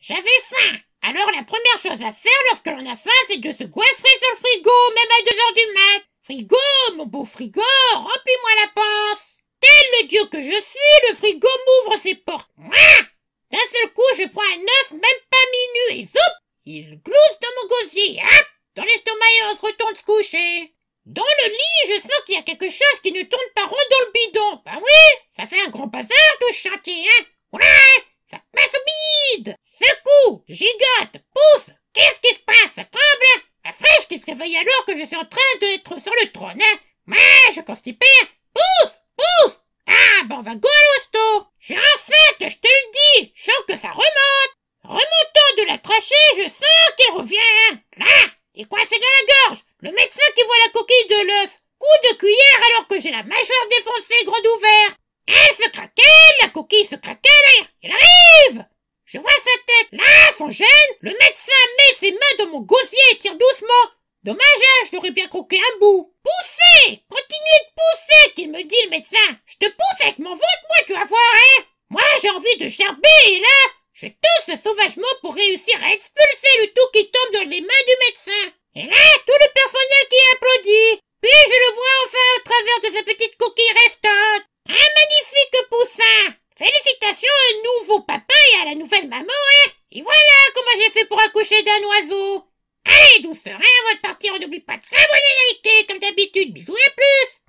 J'avais faim Alors la première chose à faire lorsque l'on a faim, c'est de se coiffrer sur le frigo, même à deux heures du mat Frigo, mon beau frigo, remplis-moi la panse Tel le dieu que je suis, le frigo m'ouvre ses portes D'un seul coup, je prends un œuf, même pas minu, et zoup Il glousse dans mon gosier, Dans l'estomac, et on se retourne se coucher dans le lit, je sens qu'il y a quelque chose qui ne tourne pas rond dans le bidon. Bah ben oui, ça fait un grand bazar tout ce chantier, hein. Ouais, ça passe au bide. Gigote, Pouf qu'est-ce qui se passe, tremble Fraîche qui se réveille alors que je suis en train d'être sur le trône, hein Mais je constipé, Pouf Pouf Ah, bon, on va go à l'hosto J'ai que je te le dis, je sens que ça remonte Remontant de la trachée, je sens qu'il revient hein Là, Et quoi, coincé dans la gorge Le médecin qui voit la coquille de l'œuf, coup de cuillère alors que j'ai la majeure défoncée grande ouverte Elle se craquait, la coquille se craquelle, il arrive Je vois sa tête, là gêne le médecin met ses mains dans mon gosier et tire doucement. Dommage, hein, je l'aurais bien croqué un bout. Poussez Continuez de pousser, qu'il me dit le médecin. Je te pousse avec mon ventre, moi, tu vas voir, hein. Moi, j'ai envie de gerber, et là, je tousse sauvagement pour réussir à expulser le tout qui tombe dans les mains du médecin. Et là, tout le personnel qui applaudit. Puis je le vois enfin au travers de sa petite coquille restante. Un magnifique poussin Félicitations au nouveau papa et à la nouvelle maman, hein et voilà comment j'ai fait pour accoucher d'un oiseau Allez, douceur, hein, avant de partir, on n'oublie pas de s'abonner, liker, comme d'habitude. Bisous et plus